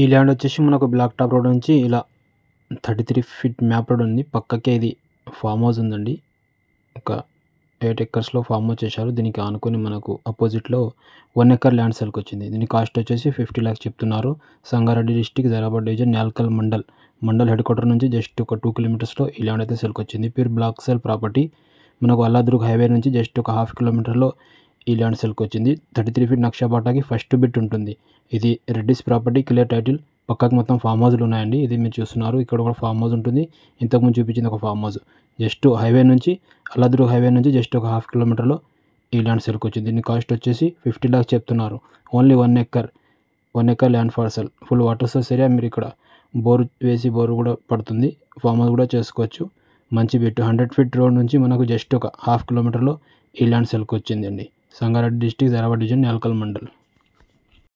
ఈ ల్యాండ్ వచ్చేసి మనకు బ్లాక్ టాప్ రోడ్ నుంచి ఇలా thirty three feet map road ఉంది పక్కకే ఇది ఫామ్ హౌస్ ఉందండి ఒక ఎయిట్ ఎకర్స్లో ఫామ్ హౌస్ చేశారు దీనికి ఆనుకొని మనకు అపోజిట్లో వన్ ఎకర్ ల్యాండ్ సెల్కి వచ్చింది దీని కాస్ట్ వచ్చేసి ఫిఫ్టీ ల్యాక్స్ చెప్తున్నారు Sangareddy district Zaheerabad division Nalkal mandal mandal headquarter నుంచి జస్ట్ ఒక టూ కిలోమీటర్స్లో ఈ ల్యాండ్ అయితే సెల్కి వచ్చింది ప్యూర్ బ్లాక్ సెల్ ప్రాపర్టీ మనకు అల్లాదుర్గ్ హైవే నుంచి జస్ట్ ఒక హాఫ్ కిలోమీటర్లో ఈ ల్యాండ్ సిల్క్ వచ్చింది థర్టీ త్రీ ఫీట్ నక్షా ఫస్ట్ బిట్ ఉంటుంది ఇది రెడ్డిస్ ప్రాపర్టీ క్లియర్ టైటిల్ పక్కకు మొత్తం ఫామ్ హౌస్లు ఉన్నాయండి ఇది మీరు చూస్తున్నారు ఇక్కడ కూడా ఫామ్ హౌస్ ఉంటుంది ఇంతకుముందు చూపించింది ఒక ఫామ్ హౌస్ జస్ట్ హైవే నుంచి అల్లాదుర్గ్ హైవే నుంచి జస్ట్ ఒక హాఫ్ కిలోమీటర్లో ఈ ల్యాండ్ సెల్కి వచ్చింది దీని కాస్ట్ వచ్చేసి ఫిఫ్టీ ల్యాక్స్ చెప్తున్నారు only one acre one acre land parcel full water source area మీరు ఇక్కడ బోరు వేసి బోరు కూడా పడుతుంది ఫామ్ హౌస్ కూడా చేసుకోవచ్చు మంచి బిట్ హండ్రెడ్ ఫీట్ రోడ్ నుంచి మనకు జస్ట్ ఒక హాఫ్ కిలోమీటర్లో ఈ ల్యాండ్ సెల్కి వచ్చిందండి सगाराड्डी डिस्ट्रिक्ट जायराबाद डिजन नेलकल मंडल